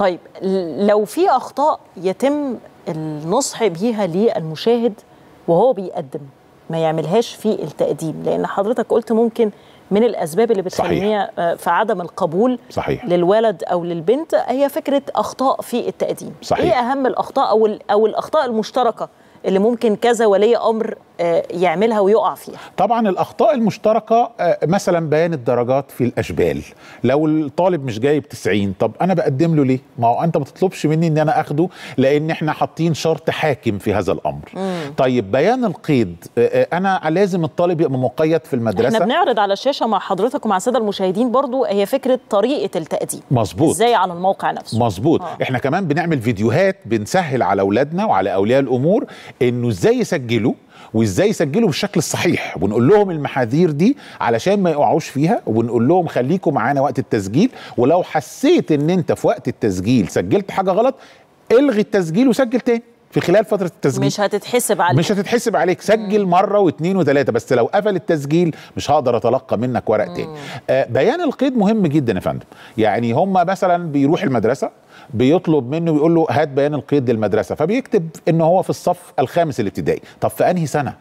طيب لو في اخطاء يتم النصح بيها للمشاهد وهو بيقدم ما يعملهاش في التقديم لان حضرتك قلت ممكن من الاسباب اللي بتخليها آه، في عدم القبول صحيح. للولد او للبنت هي فكره اخطاء في التقديم إيه صحيح. ايه اهم الاخطاء او او الاخطاء المشتركه اللي ممكن كذا ولي امر آه، يعملها ويقع فيها طبعا الأخطاء المشتركة آه، مثلا بيان الدرجات في الأشبال لو الطالب مش جايب 90 طب أنا بقدم له ليه؟ ما هو أنت ما تطلبش مني أن أنا أخده لأن إحنا حاطين شرط حاكم في هذا الأمر مم. طيب بيان القيد آه، أنا لازم الطالب يبقى مقيد في المدرسة احنا بنعرض على الشاشة مع حضرتك ومع السادة المشاهدين برضو هي فكرة طريقة التقديم مظبوط إزاي على الموقع نفسه مظبوط آه. إحنا كمان بنعمل فيديوهات بنسهل على أولادنا وعلى أولياء الأمور إنه إزاي يسجلوا وازاي يسجلوا بالشكل الصحيح ونقول لهم المحاذير دي علشان ما يقعوش فيها ونقول لهم خليكم معانا وقت التسجيل ولو حسيت ان انت في وقت التسجيل سجلت حاجه غلط الغي التسجيل وسجل تاني في خلال فتره التسجيل مش هتتحسب عليك مش هتتحسب عليك سجل مم. مره واثنين وثلاثه بس لو قفل التسجيل مش هقدر اتلقى منك ورق تاني آه بيان القيد مهم جدا يا فندم يعني هم مثلا بيروح المدرسه بيطلب منه بيقول له هات بيان القيد للمدرسه فبيكتب ان هو في الصف الخامس الابتدائي طب في انهي سنه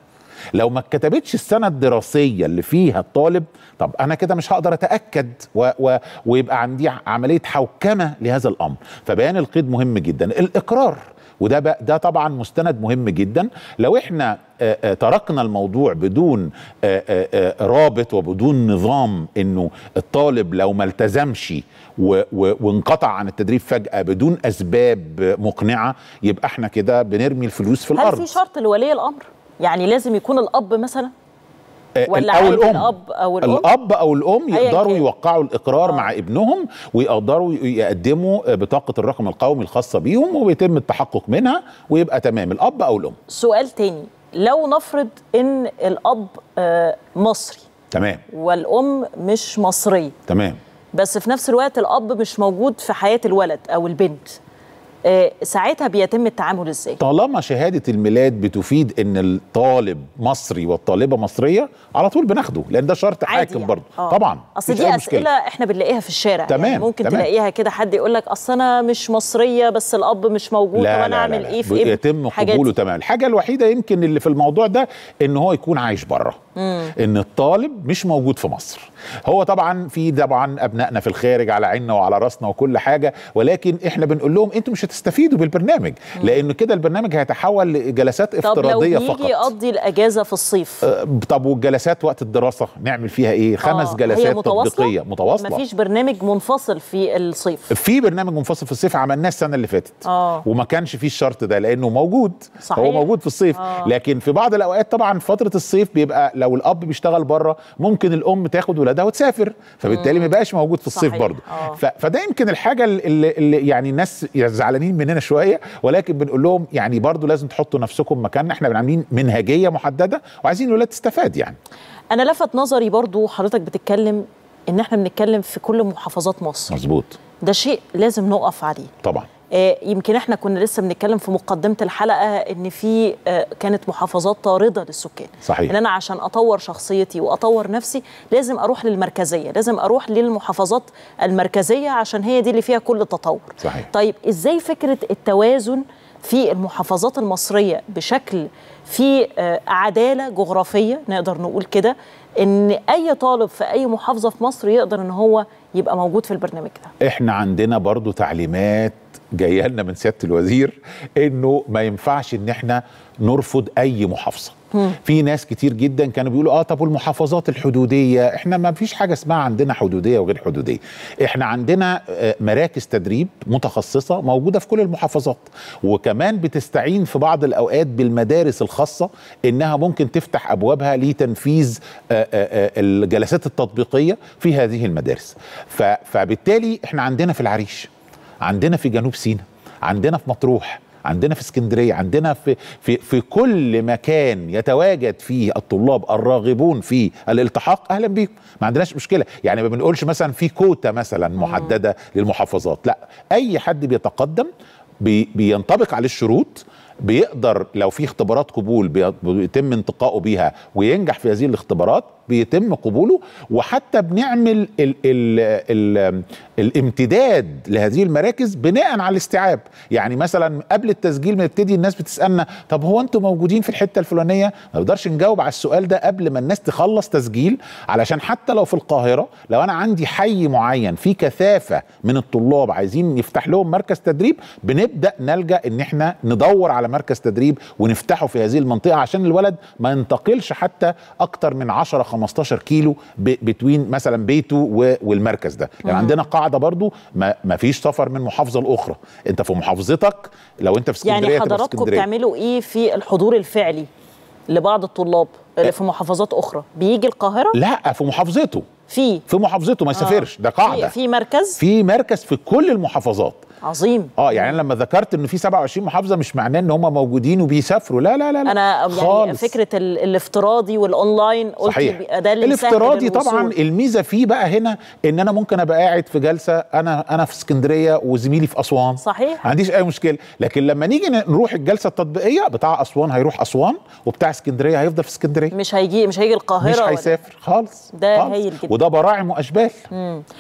لو ما اتكتبتش السنه الدراسيه اللي فيها الطالب طب انا كده مش هقدر اتاكد و و ويبقى عندي عمليه حوكمه لهذا الامر فبيان القيد مهم جدا الاقرار وده بقى ده طبعا مستند مهم جدا لو احنا تركنا الموضوع بدون رابط وبدون نظام انه الطالب لو ما التزمش وانقطع عن التدريب فجأة بدون اسباب مقنعة يبقى احنا كده بنرمي الفلوس في الارض هل في شرط لولي الامر يعني لازم يكون الاب مثلا آه، ولا او الام الاب او الام الاب او الام يقدروا يوقعوا الاقرار آه. مع ابنهم ويقدروا يقدموا آه، بطاقه الرقم القومي الخاصه بيهم ويتم التحقق منها ويبقى تمام الاب او الام سؤال تاني لو نفرض ان الاب آه، مصري تمام والام مش مصريه تمام بس في نفس الوقت الاب مش موجود في حياه الولد او البنت آه، ساعتها بيتم التعامل ازاي طالما شهاده الميلاد بتفيد ان الطالب مصري والطالبه مصريه على طول بناخده لان ده شرط حاكم يعني. برضه آه. طبعا اصل دي اسئله احنا بنلاقيها في الشارع يعني تمام. يعني ممكن تمام. تلاقيها كده حد يقول لك اصل انا مش مصريه بس الاب مش موجود وانا اعمل ايه في ايه يتم قبوله تمام الحاجه الوحيده يمكن اللي في الموضوع ده ان هو يكون عايش بره مم. ان الطالب مش موجود في مصر هو طبعا في طبعا ابنائنا في الخارج على عيننا وعلى راسنا وكل حاجه ولكن احنا بنقول لهم انتم مش هتستفيدوا بالبرنامج لان كده البرنامج هيتحول لجلسات افتراضيه طب لو فقط يقضي الاجازه في الصيف أه طب والجلسات وقت الدراسه نعمل فيها ايه خمس آه جلسات هي متواصلة؟ تطبيقيه متواصله مفيش برنامج منفصل في الصيف في برنامج منفصل في الصيف عملناه السنه اللي فاتت آه. وما كانش فيه الشرط ده لانه موجود صحيح. هو موجود في الصيف آه. لكن في بعض الاوقات طبعا فتره الصيف بيبقى لو لو الاب بيشتغل بره ممكن الام تاخد ولادها وتسافر فبالتالي ما بقاش موجود في الصيف برضه آه. فده يمكن الحاجه اللي, اللي يعني الناس يعني زعلانين مننا شويه ولكن بنقول لهم يعني برضه لازم تحطوا نفسكم مكاننا احنا عاملين منهجيه محدده وعايزين الولاد تستفاد يعني انا لفت نظري برضه حضرتك بتتكلم ان احنا بنتكلم في كل محافظات مصر مظبوط ده شيء لازم نقف عليه طبعا آه، يمكن احنا كنا لسه بنتكلم في مقدمه الحلقه ان في آه، كانت محافظات طارده للسكان صحيح ان انا عشان اطور شخصيتي واطور نفسي لازم اروح للمركزيه لازم اروح للمحافظات المركزيه عشان هي دي اللي فيها كل التطور صحيح. طيب ازاي فكره التوازن في المحافظات المصريه بشكل في آه، عداله جغرافيه نقدر نقول كده ان اي طالب في اي محافظه في مصر يقدر ان هو يبقى موجود في البرنامج ده احنا عندنا برضو تعليمات جايه لنا من سياده الوزير انه ما ينفعش ان احنا نرفض اي محافظه في ناس كتير جدا كانوا بيقولوا اه طب والمحافظات الحدوديه احنا ما فيش حاجه اسمها عندنا حدوديه وغير حدوديه احنا عندنا آه، مراكز تدريب متخصصه موجوده في كل المحافظات وكمان بتستعين في بعض الاوقات بالمدارس الخاصه انها ممكن تفتح ابوابها لتنفيذ آه، آه، الجلسات التطبيقيه في هذه المدارس فبالتالي احنا عندنا في العريش عندنا في جنوب سيناء عندنا في مطروح عندنا في اسكندريه عندنا في في في كل مكان يتواجد فيه الطلاب الراغبون في الالتحاق اهلا بيكم ما عندناش مشكله يعني ما بنقولش مثلا في كوتا مثلا محدده للمحافظات لا اي حد بيتقدم بي بينطبق عليه الشروط بيقدر لو في اختبارات قبول بيتم انتقائه بيها وينجح في هذه الاختبارات بيتم قبوله وحتى بنعمل ال ال الـ الامتداد لهذه المراكز بناء على الاستيعاب يعني مثلا قبل التسجيل ما يبتدي الناس بتسالنا طب هو انتم موجودين في الحته الفلانيه ما نقدرش نجاوب على السؤال ده قبل ما الناس تخلص تسجيل علشان حتى لو في القاهره لو انا عندي حي معين فيه كثافه من الطلاب عايزين يفتح لهم مركز تدريب بنبدا نلجا ان احنا ندور على مركز تدريب ونفتحه في هذه المنطقه عشان الولد ما ينتقلش حتى اكتر من 10 15 كيلو بتوين مثلا بيته والمركز ده يعني مم. عندنا قاعده برضو ما, ما فيش سفر من محافظه لاخرى انت في محافظتك لو انت في يعني اسكندريه يعني حضراتكم بتعملوا ايه في الحضور الفعلي لبعض الطلاب اللي في محافظات اخرى بيجي القاهره لا في محافظته في في محافظته ما آه. يسافرش آه. ده قاعده في مركز في مركز في كل المحافظات عظيم اه يعني انا لما ذكرت انه في 27 محافظه مش معناه ان هم موجودين وبيسافروا لا لا لا, لا. انا يعني خالص. فكره الافتراضي والاونلاين قلت صحيح. ده اللي الافتراضي طبعا الميزه فيه بقى هنا ان انا ممكن ابقى قاعد في جلسه انا انا في اسكندريه وزميلي في اسوان صحيح ما عنديش اي مشكله لكن لما نيجي نروح الجلسه التطبيقيه بتاع اسوان هيروح اسوان وبتاع اسكندريه هيفضل في اسكندريه مش هيجي مش هيجي القاهره مش هيسافر خالص ده هايل جدا وده براعم واشبال مم.